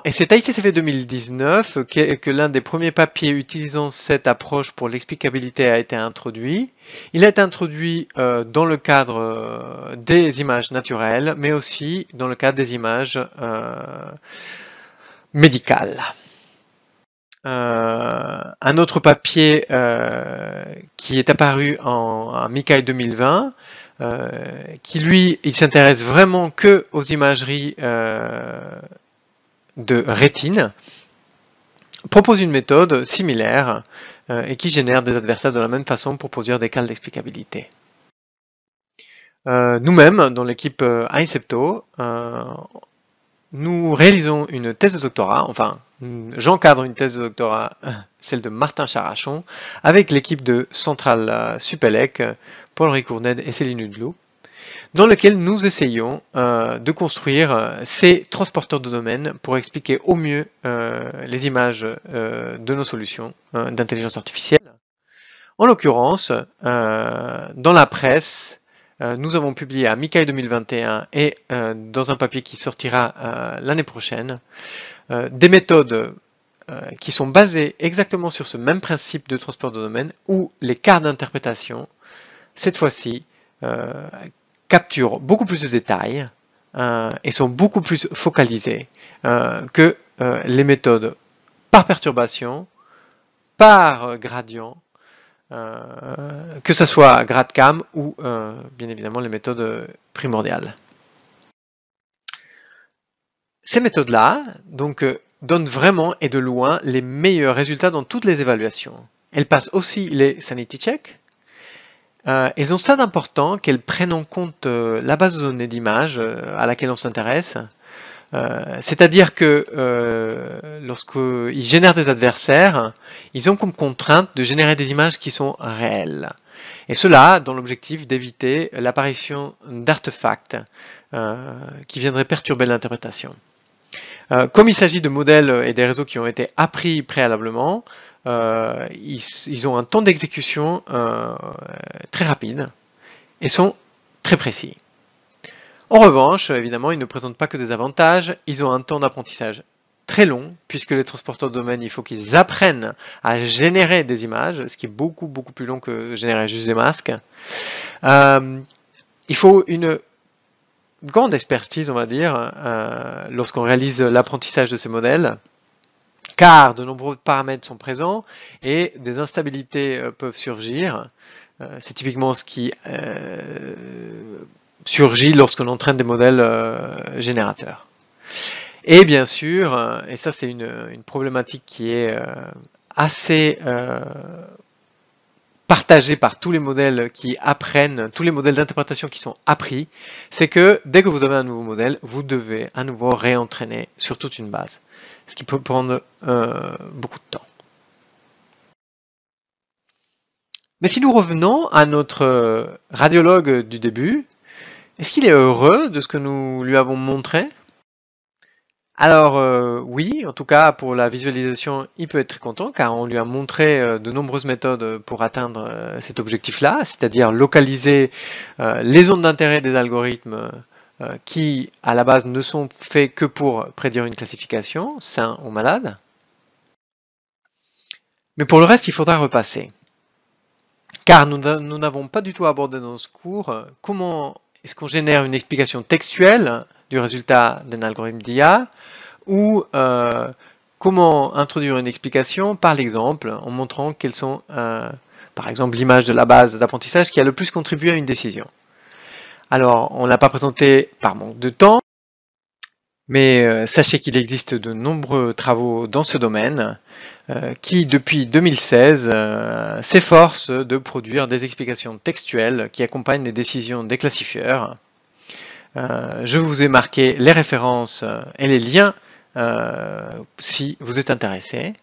et c'est à ICCV 2019 que, l'un des premiers papiers utilisant cette approche pour l'explicabilité a été introduit. Il a été introduit euh, dans le cadre euh, des images naturelles, mais aussi dans le cadre des images euh, médicales. un autre papier qui est apparu en, en 2020 qui lui, il s'intéresse vraiment que aux imageries euh, de rétine propose une méthode similaire euh, et qui génère des adversaires de la même façon pour produire des cales d'explicabilité. Euh, nous-mêmes, dans l'équipe euh, euh, nous réalisons une thèse de doctorat, enfin, j'encadre une thèse de doctorat, celle de Martin Charachon, avec l'équipe de Centrale Supélec, Paul Ricournet et Céline Hudelot, dans lequel nous essayons euh, de construire euh, ces transporteurs de domaines pour expliquer au mieux euh, les images de nos solutions d'intelligence artificielle. En l'occurrence, dans la presse, nous avons publié à MICAI 2021 et dans un papier qui sortira l'année prochaine des méthodes qui sont basées exactement sur ce même principe de transport de domaine ou les cartes d'interprétation, cette fois-ci, capturent beaucoup plus de détails euh, et sont beaucoup plus focalisés euh, que euh, les méthodes par perturbation, par gradient, que ce soit GradCam ou bien évidemment les méthodes primordiales. Ces méthodes-là donc donnent vraiment et de loin les meilleurs résultats dans toutes les évaluations. Elles passent aussi les sanity checks, euh, elles ont ça d'important qu'elles prennent en compte euh, la base de données d'image euh, à laquelle on s'intéresse. Euh, c'est-à-dire que lorsqu'ils génèrent des adversaires, ils ont comme contrainte de générer des images qui sont réelles. Et cela dans l'objectif d'éviter l'apparition d'artefacts qui viendraient perturber l'interprétation. comme il s'agit de modèles et des réseaux qui ont été appris préalablement, euh, ils, ont un temps d'exécution euh, très rapide et sont très précis. En revanche, évidemment, ils ne présentent pas que des avantages, ils ont un temps d'apprentissage très long, puisque les transporteurs de domaine, il faut qu'ils apprennent à générer des images, ce qui est beaucoup, beaucoup plus long que générer juste des masques. Euh, il faut une grande expertise, on va dire, lorsqu'on réalise l'apprentissage de ces modèles car de nombreux paramètres sont présents et des instabilités euh, peuvent surgir. Euh, c'est typiquement ce qui euh, surgit lorsque l'on entraîne des modèles générateurs. Et bien sûr, et ça c'est une, problématique qui est assez partagé par tous les modèles qui apprennent, tous les modèles d'interprétation qui sont appris, c'est que dès que vous avez un nouveau modèle, vous devez à nouveau réentraîner sur toute une base, ce qui peut prendre euh, beaucoup de temps. Mais si nous revenons à notre radiologue du début, est-ce qu'il est heureux de ce que nous lui avons montré alors euh, oui, en tout cas pour la visualisation, il peut être très content car on lui a montré euh, de nombreuses méthodes pour atteindre euh, cet objectif-là, c'est-à-dire localiser les zones d'intérêt des algorithmes qui à la base ne sont faits que pour prédire une classification, sain ou malade. Mais pour le reste, il faudra repasser. Car nous n'avons pas du tout abordé dans ce cours comment est-ce qu'on génère une explication textuelle du résultat d'un algorithme d'IA ou euh, comment introduire une explication par l'exemple en montrant quelles sont euh, par exemple l'image de la base d'apprentissage qui a le plus contribué à une décision. Alors on ne l'a pas présenté par manque de temps, mais euh, sachez qu'il existe de nombreux travaux dans ce domaine euh, qui depuis 2016 euh, s'efforce de produire des explications textuelles qui accompagnent les décisions des classifieurs. Euh, je vous ai marqué les références et les liens si vous êtes intéressé.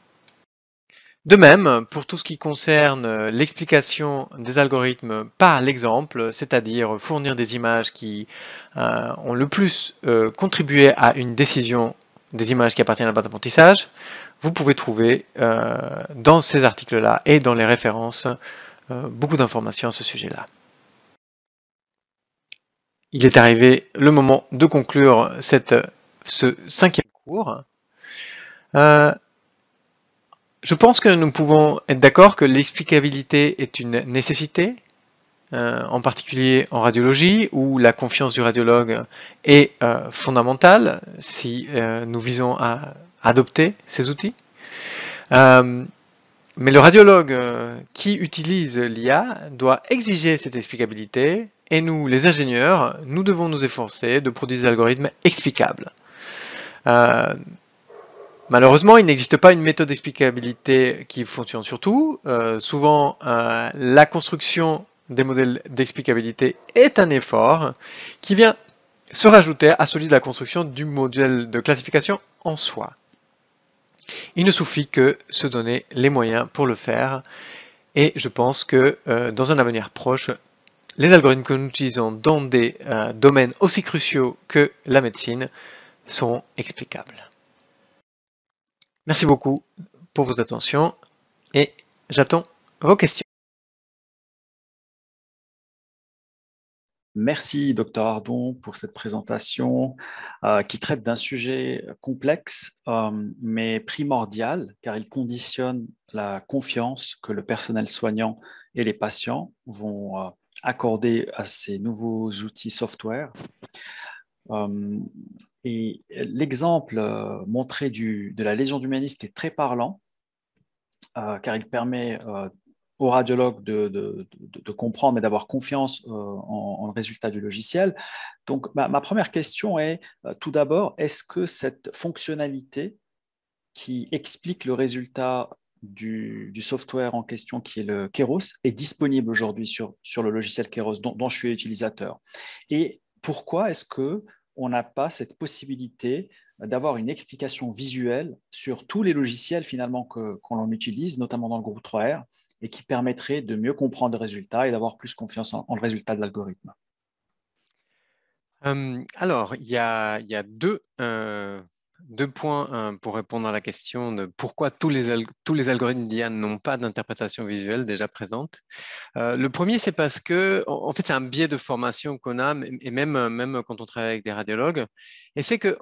De même, pour tout ce qui concerne l'explication des algorithmes par l'exemple, c'est-à-dire fournir des images qui ont le plus contribué à une décision des images qui appartiennent à la base d'apprentissage vous pouvez trouver euh, dans ces articles-là et dans les références euh, beaucoup d'informations à ce sujet-là. Il est arrivé le moment de conclure cette, ce cinquième cours. Euh, je pense que nous pouvons être d'accord que l'explicabilité est une nécessité, en particulier en radiologie, où la confiance du radiologue est euh, fondamentale si nous visons à adopter ces outils. Euh, mais le radiologue euh, qui utilise l'IA doit exiger cette explicabilité et nous, les ingénieurs, nous devons nous efforcer de produire des algorithmes explicables. Euh, malheureusement, il n'existe pas une méthode d'explicabilité qui fonctionne sur tout. souvent, la construction des modèles d'explicabilité est un effort qui vient se rajouter à celui de la construction du modèle de classification en soi. Il ne suffit que se donner les moyens pour le faire. Et je pense que euh, dans un avenir proche, les algorithmes que nous utilisons dans des euh, domaines aussi cruciaux que la médecine seront explicables. Merci beaucoup pour vos attentions et j'attends vos questions. Merci, docteur Ardon, pour cette présentation euh, qui traite d'un sujet complexe, euh, mais primordial, car il conditionne la confiance que le personnel soignant et les patients vont euh, accorder à ces nouveaux outils software. et l'exemple montré de la lésion du est très parlant, car il permet au radiologue de, comprendre et d'avoir confiance euh, en, le résultat du logiciel. Donc, ma, première question est euh, tout d'abord, est-ce que cette fonctionnalité qui explique le résultat du, software en question, qui est le Keros, est disponible aujourd'hui sur, sur, le logiciel Keros dont, je suis utilisateur Et pourquoi est-ce que on n'a pas cette possibilité d'avoir une explication visuelle sur tous les logiciels finalement qu'on en utilise, notamment dans le groupe 3R, et qui permettrait de mieux comprendre le résultat et d'avoir plus confiance en, le résultat de l'algorithme hum, Alors, il y a, euh, deux, points euh, pour répondre à la question de pourquoi tous les, tous les algorithmes d'IA n'ont pas d'interprétation visuelle déjà présente. Euh, le premier, c'est parce que, en fait, c'est un biais de formation qu'on a, et même, même quand on travaille avec des radiologues, et c'est que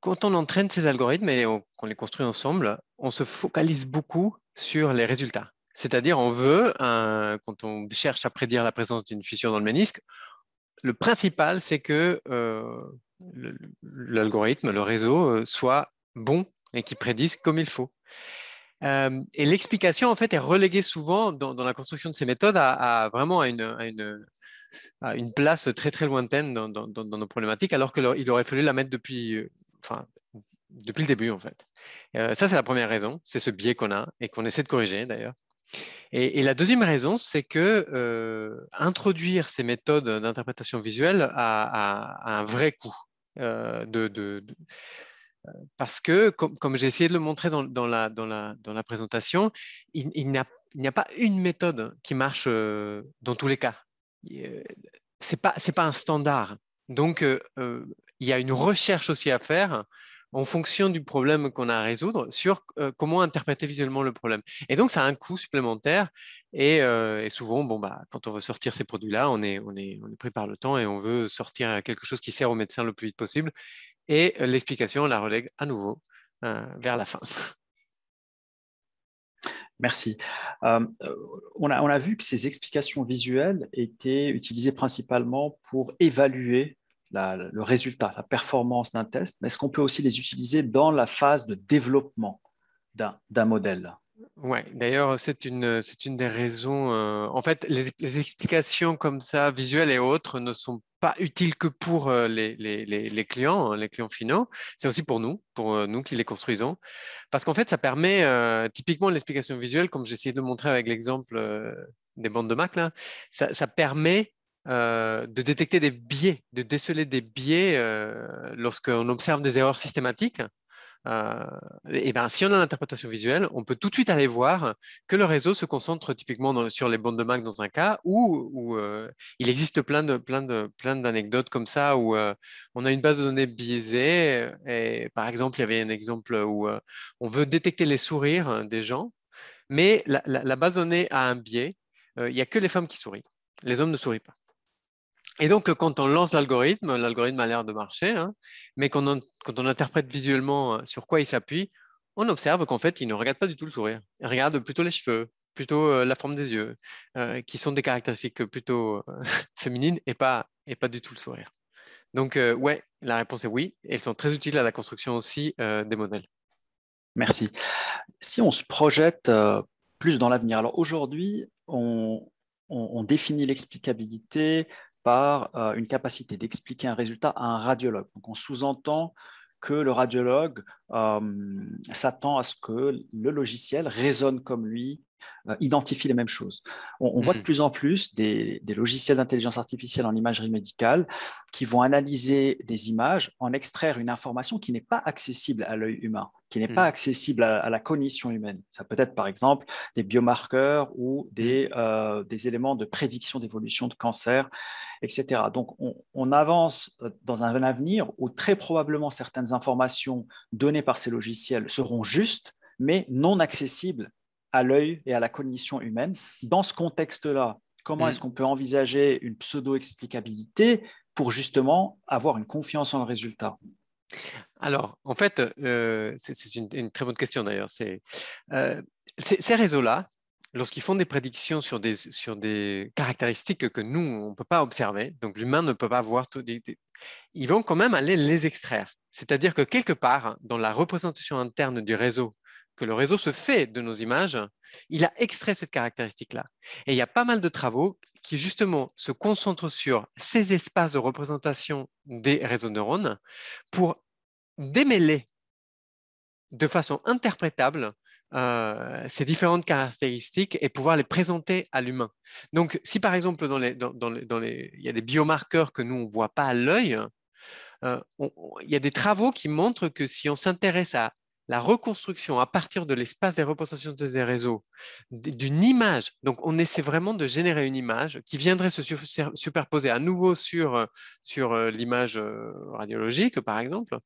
quand on entraîne ces algorithmes et qu'on les construit ensemble, on se focalise beaucoup sur les résultats. C'est-à-dire, on veut, quand on cherche à prédire la présence d'une fissure dans le ménisque, le principal, c'est que euh, l'algorithme, le réseau, euh, soit bon et qu'il prédise comme il faut. Euh, et l'explication, en fait, est reléguée souvent dans, la construction de ces méthodes à, vraiment à une, place très très lointaine dans, nos problématiques, alors qu'il aurait fallu la mettre depuis, enfin, depuis le début en fait. ça c'est la première raison, c'est ce biais qu'on a et qu'on essaie de corriger d'ailleurs. Et, la deuxième raison, c'est que euh, introduire ces méthodes d'interprétation visuelle a, un vrai coût. Euh, euh, parce que, comme, j'ai essayé de le montrer dans, la, présentation, il, n'y a, pas une méthode qui marche dans tous les cas. Ce n'est pas, un standard. Donc, il y a une recherche aussi à faire en fonction du problème qu'on a à résoudre sur euh, comment interpréter visuellement le problème. Et donc, ça a un coût supplémentaire. Euh, et, souvent, bon, bah, quand on veut sortir ces produits-là, on est, on, est, on est pris par le temps et on veut sortir quelque chose qui sert au médecin le plus vite possible. Et l'explication, on la relègue à nouveau euh, vers la fin. Merci. on, a, on, a, vu que ces explications visuelles étaient utilisées principalement pour évaluer le résultat, la performance d'un test, mais est-ce qu'on peut aussi les utiliser dans la phase de développement d'un modèle oui, d'ailleurs, c'est une, c'est une des raisons. Euh, en fait, les, explications comme ça, visuelles et autres, ne sont pas utiles que pour euh, les, les, les, clients, hein, les clients finaux. C'est aussi pour nous, pour euh, nous qui les construisons. Parce qu'en fait, ça permet, typiquement, l'explication visuelle, comme essayé de montrer avec l'exemple des bandes de Mac, ça, ça permet euh, de détecter des biais, de déceler des biais euh, lorsqu'on observe des erreurs systématiques. et euh, eh ben, si on a l'interprétation visuelle, on peut tout de suite aller voir que le réseau se concentre typiquement sur les bandes de Mac dans un cas, où il existe plein de plein de plein d'anecdotes comme ça où on a une base de données biaisée. Et, par exemple, il y avait un exemple où on veut détecter les sourires des gens, mais la, la base de données a un biais. Il n'y a que les femmes qui sourient, les hommes ne sourient pas. Et donc, euh, quand on lance l'algorithme, l'algorithme a l'air de marcher, hein, mais quand on, interprète visuellement euh, sur quoi il s'appuie, on observe qu'en fait, il ne regarde pas du tout le sourire. Il regarde plutôt les cheveux, plutôt euh, la forme des yeux, qui sont des caractéristiques plutôt féminines et pas, et pas du tout le sourire. Donc, ouais, la réponse est oui. Elles sont très utiles à la construction aussi des modèles. Merci. Si on se projette plus dans l'avenir, alors aujourd'hui, on, définit l'explicabilité, par euh, une capacité d'expliquer un résultat à un radiologue. Donc on sous-entend que le radiologue euh, s'attend à ce que le logiciel raisonne comme lui, euh, identifient les mêmes choses. On, voit de mhm. plus en plus des, logiciels d'intelligence artificielle en imagerie médicale qui vont analyser des images, en extraire une information qui n'est pas accessible à l'œil humain qui n'est pas mhm. accessible à, la cognition humaine. Ça peut être par exemple des biomarqueurs ou des, mhm. euh, éléments de prédiction d'évolution de cancer, etc. Donc on, avance euh, dans un avenir où très probablement certaines informations données par ces logiciels seront justes, mais non accessibles à l'œil et à la cognition humaine. Dans ce contexte-là, comment mm. est-ce qu'on peut envisager une pseudo-explicabilité pour justement avoir une confiance en le résultat Alors, en fait, euh, c'est une, très bonne question d'ailleurs. Euh, ces réseaux-là, lorsqu'ils font des prédictions sur des, caractéristiques que nous, on ne peut pas observer, donc l'humain ne peut pas voir, tout, ils vont quand même aller les extraire. C'est-à-dire que quelque part, dans la représentation interne du réseau que le réseau se fait de nos images, il a extrait cette caractéristique-là. Et il y a pas mal de travaux qui justement se concentrent sur ces espaces de représentation des réseaux de neurones pour démêler de façon interprétable euh, ces différentes caractéristiques et pouvoir les présenter à l'humain. Donc, si par exemple, dans les, il y a des biomarqueurs que nous, on ne voit pas à l'œil, euh, il y a des travaux qui montrent que si on s'intéresse à la reconstruction à partir de l'espace des représentations des réseaux, d'une image. Donc, on essaie vraiment de générer une image qui viendrait se superposer à nouveau sur, euh, euh, l'image euh, radiologique, par exemple,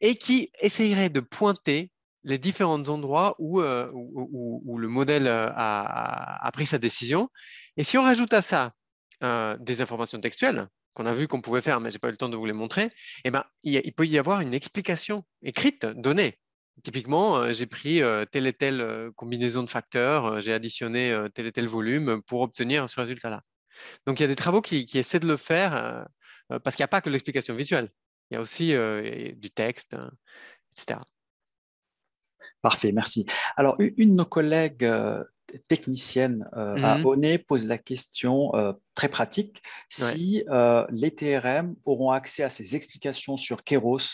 et qui essayerait de pointer les différents endroits où, le modèle a, pris sa décision. Et si on rajoute à ça des informations textuelles, qu'on a vu qu'on pouvait faire, mais je n'ai pas eu le temps de vous les montrer, eh ben, il peut y avoir une explication écrite, donnée, Typiquement, j'ai pris telle et telle combinaison de facteurs, j'ai additionné tel et tel volume pour obtenir ce résultat-là. Donc, il y a des travaux qui, essaient de le faire parce qu'il n'y a pas que l'explication visuelle. Il y a aussi du texte, hein, etc. Parfait, merci. Alors, une de nos collègues techniciennes mmh à pose la question très pratique si les TRM auront accès à ces explications sur Keros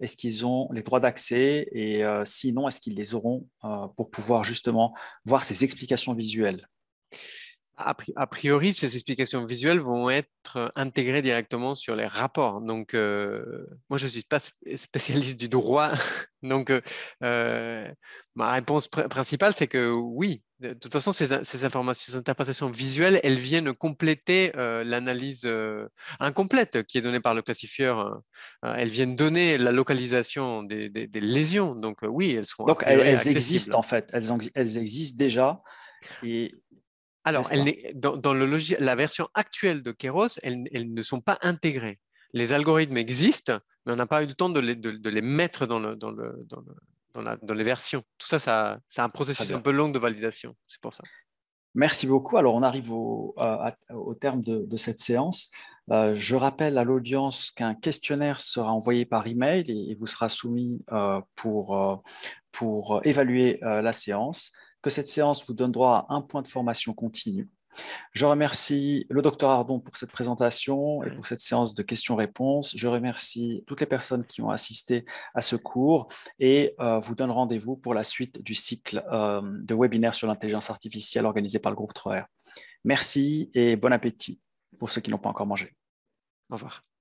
est-ce qu'ils ont les droits d'accès Et euh, sinon, est-ce qu'ils les auront euh, pour pouvoir justement voir ces explications visuelles a priori, ces explications visuelles vont être euh, intégrées directement sur les rapports. Donc, euh, moi, je ne suis pas spécialiste du droit. Donc, euh, ma réponse principale, c'est que oui, de toute façon, ces, informations, ces interprétations visuelles, elles viennent compléter l'analyse incomplète qui est donnée par le classifieur. elles viennent donner la localisation des, lésions. Donc, oui, elles seront. Donc, elles, existent en fait. Elles, elles existent déjà. Et alors, dans, le la version actuelle de Keros, elles, ne sont pas intégrées. Les algorithmes existent, mais on n'a pas eu le temps de les, mettre dans, les versions. Tout ça, c'est un processus un peu long de validation. C'est pour ça. Merci beaucoup. Alors, on arrive au, terme de, cette séance. Euh, je rappelle à l'audience qu'un questionnaire sera envoyé par email et, et vous sera soumis euh, euh, pour évaluer la séance que cette séance vous donne droit à un point de formation continue. Je remercie le docteur Ardon pour cette présentation et pour cette séance de questions-réponses. Je remercie toutes les personnes qui ont assisté à ce cours et euh, vous donne rendez-vous pour la suite du cycle euh, de webinaire sur l'intelligence artificielle organisé par le groupe 3R. Merci et bon appétit pour ceux qui n'ont pas encore mangé. Au revoir.